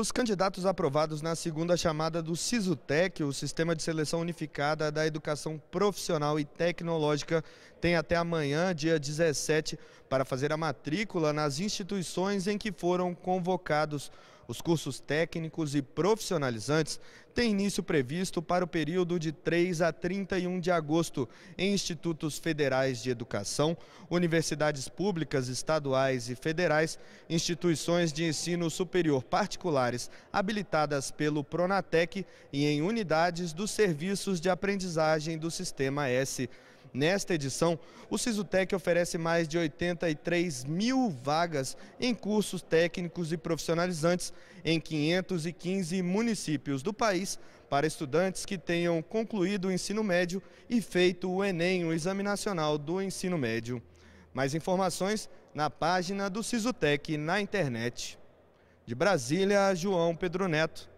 Os candidatos aprovados na segunda chamada do SISUTEC, o Sistema de Seleção Unificada da Educação Profissional e Tecnológica, têm até amanhã, dia 17, para fazer a matrícula nas instituições em que foram convocados. Os cursos técnicos e profissionalizantes têm início previsto para o período de 3 a 31 de agosto em institutos federais de educação, universidades públicas, estaduais e federais, instituições de ensino superior particulares habilitadas pelo Pronatec e em unidades dos serviços de aprendizagem do Sistema S. Nesta edição, o Sisutec oferece mais de 83 mil vagas em cursos técnicos e profissionalizantes em 515 municípios do país para estudantes que tenham concluído o ensino médio e feito o Enem, o Exame Nacional do Ensino Médio. Mais informações na página do Sisutec na internet. De Brasília, João Pedro Neto.